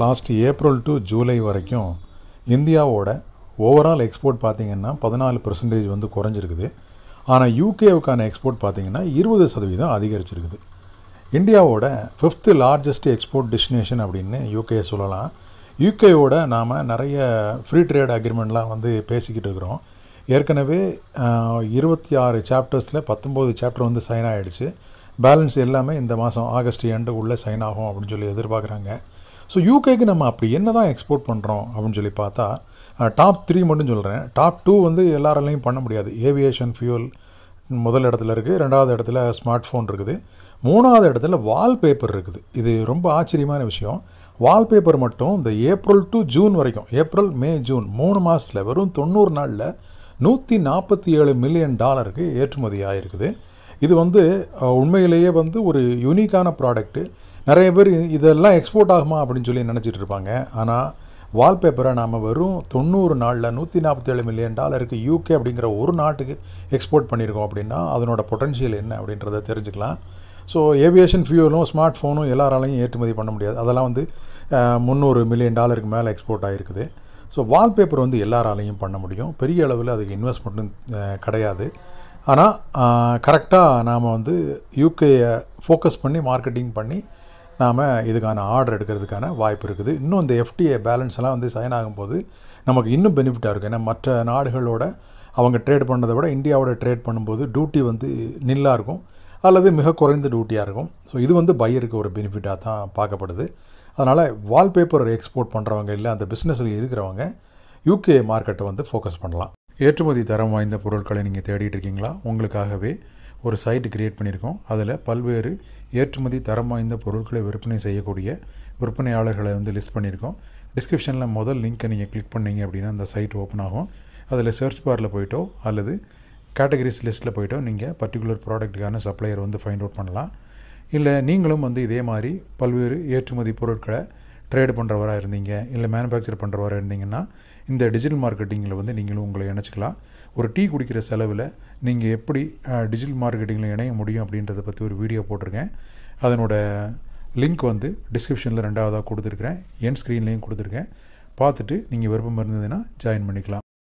last April to July வரைக்கும் இந்தியாவோட overall export பார்த்திங்கன்னா பதினாலு பெர்சன்டேஜ் வந்து குறைஞ்சிருக்குது ஆனால் யூகேவுக்கான எக்ஸ்போர்ட் பார்த்திங்கன்னா இருபது சதவீதம் அதிகரிச்சிருக்குது இந்தியாவோட ஃபிஃப்த்து லார்ஜஸ்ட் எக்ஸ்போர்ட் டெஸ்டினேஷன் அப்படின்னு யூகேயை சொல்லலாம் யூகேவோட நாம் நிறைய ஃப்ரீ ட்ரேட் அக்ரிமெண்ட்லாம் வந்து பேசிக்கிட்டு இருக்கிறோம் ஏற்கனவே இருபத்தி ஆறு சாப்டர்ஸில் பத்தொம்போது சாப்டர் வந்து சைன் ஆகிடுச்சு பேலன்ஸ் எல்லாமே இந்த மாதம் ஆகஸ்ட் எண்டு உள்ளே சைன் ஆகும் அப்படின்னு சொல்லி எதிர்பார்க்குறாங்க ஸோ யூகேக்கு நம்ம அப்படி என்ன தான் எக்ஸ்போர்ட் பண்ணுறோம் அப்படின்னு சொல்லி பார்த்தா டாப் த்ரீ மட்டும் சொல்கிறேன் டாப் டூ வந்து எல்லாராலையும் பண்ண முடியாது ஏவியேஷன் ஃபியூல் முதல் இடத்துல இருக்குது ரெண்டாவது இடத்துல ஸ்மார்ட் ஃபோன் இருக்குது மூணாவது இடத்துல வால்பேப்பர் இருக்குது இது ரொம்ப ஆச்சரியமான விஷயம் வால்பேப்பர் மட்டும் இந்த ஏப்ரல் டு ஜூன் வரைக்கும் ஏப்ரல் மே ஜூன் மூணு மாதத்தில் வெறும் தொண்ணூறு நாளில் நூற்றி நாற்பத்தி ஏழு மில்லியன் டாலருக்கு ஏற்றுமதி ஆகிருக்குது இது வந்து உண்மையிலேயே வந்து ஒரு யூனிக்கான ப்ராடக்ட்டு நிறைய பேர் இதெல்லாம் எக்ஸ்போர்ட் ஆகுமா அப்படின்னு சொல்லி நினச்சிட்டு இருப்பாங்க ஆனால் வால்பேப்பரை நாம் வெறும் தொண்ணூறு நாளில் நூற்றி நாற்பத்தேழு மில்லியன் டாலருக்கு யூகே அப்படிங்கிற ஒரு நாட்டுக்கு எக்ஸ்போர்ட் பண்ணியிருக்கோம் அப்படின்னா அதனோட பொட்டன்ஷியல் என்ன அப்படின்றத தெரிஞ்சுக்கலாம் ஸோ ஏவியேஷன் ஃபியூலும் ஸ்மார்ட் ஃபோனும் எல்லாராலையும் ஏற்றுமதி பண்ண முடியாது அதெல்லாம் வந்து முந்நூறு மில்லியன் டாலருக்கு மேலே எக்ஸ்போர்ட் ஆகிருக்குது ஸோ வால்பேப்பர் வந்து எல்லாராலையும் பண்ண முடியும் பெரிய அளவில் அதுக்கு இன்வெஸ்ட்மெண்ட்டும் கிடையாது ஆனால் கரெக்டாக நாம் வந்து யூகேயை ஃபோக்கஸ் பண்ணி மார்க்கெட்டிங் பண்ணி நாம் இதுக்கான ஆர்டர் எடுக்கிறதுக்கான வாய்ப்பு இருக்குது இன்னும் இந்த எஃப்டிஏ பேலன்ஸ் எல்லாம் வந்து சைன் ஆகும்போது நமக்கு இன்னும் பெனிஃபிட்டாக இருக்குது ஏன்னா மற்ற நாடுகளோட அவங்க ட்ரேட் பண்ணதை விட இந்தியாவோட ட்ரேட் பண்ணும்போது டியூட்டி வந்து நில்லாக இருக்கும் அல்லது மிக குறைந்த டியூட்டியாக இருக்கும் ஸோ இது வந்து பையருக்கு ஒரு பெனிஃபிட்டாக தான் பார்க்கப்படுது அதனால் வால்பேப்பர் எக்ஸ்போர்ட் பண்ணுறவங்க இல்லை அந்த பிஸ்னஸில் இருக்கிறவங்க யூகே மார்க்கெட்டை வந்து ஃபோக்கஸ் பண்ணலாம் ஏற்றுமதி தரம் வாய்ந்த பொருட்களை நீங்கள் தேடிட்டு இருக்கீங்களா உங்களுக்காகவே ஒரு சைட் கிரியேட் பண்ணியிருக்கோம் அதில் பல்வேறு ஏற்றுமதி தரம் வாய்ந்த பொருட்களை விற்பனை செய்யக்கூடிய விற்பனையாளர்களை வந்து லிஸ்ட் பண்ணியிருக்கோம் டிஸ்கிரிப்ஷனில் முதல் லிங்க்கை நீங்கள் கிளிக் பண்ணிங்க அப்படின்னா அந்த சைட் ஓப்பன் ஆகும் அதில் சர்ச் பாரில் போயிட்டோ அல்லது கேட்டகரிஸ் லிஸ்ட்டில் போயிட்டோ நீங்கள் பர்டிகுலர் ப்ராடக்ட்டுக்கான சப்ளையர் வந்து ஃபைண்ட் அவுட் பண்ணலாம் இல்லை நீங்களும் வந்து இதே மாதிரி பல்வேறு ஏற்றுமதி பொருட்களை ட்ரேடு பண்ணுறவராக இருந்தீங்க இல்லை மேனுஃபேக்சர் பண்ணுறவராக இருந்தீங்கன்னா இந்த டிஜிட்டல் மார்க்கெட்டிங்கில் வந்து நீங்களும் உங்களை இணைச்சிக்கலாம் ஒரு டீ குடிக்கிற செலவில் நீங்கள் எப்படி டிஜிட்டல் மார்க்கெட்டிங்கில் இணைய முடியும் அப்படின்றத பற்றி ஒரு வீடியோ போட்டிருக்கேன் அதனோட லிங்க் வந்து டிஸ்கிரிப்ஷனில் ரெண்டாவதாக கொடுத்துருக்குறேன் என் ஸ்க்ரீன்லேயும் கொடுத்துருக்கேன் பார்த்துட்டு நீங்கள் விருப்பம் இருந்ததுன்னா ஜாயின் பண்ணிக்கலாம்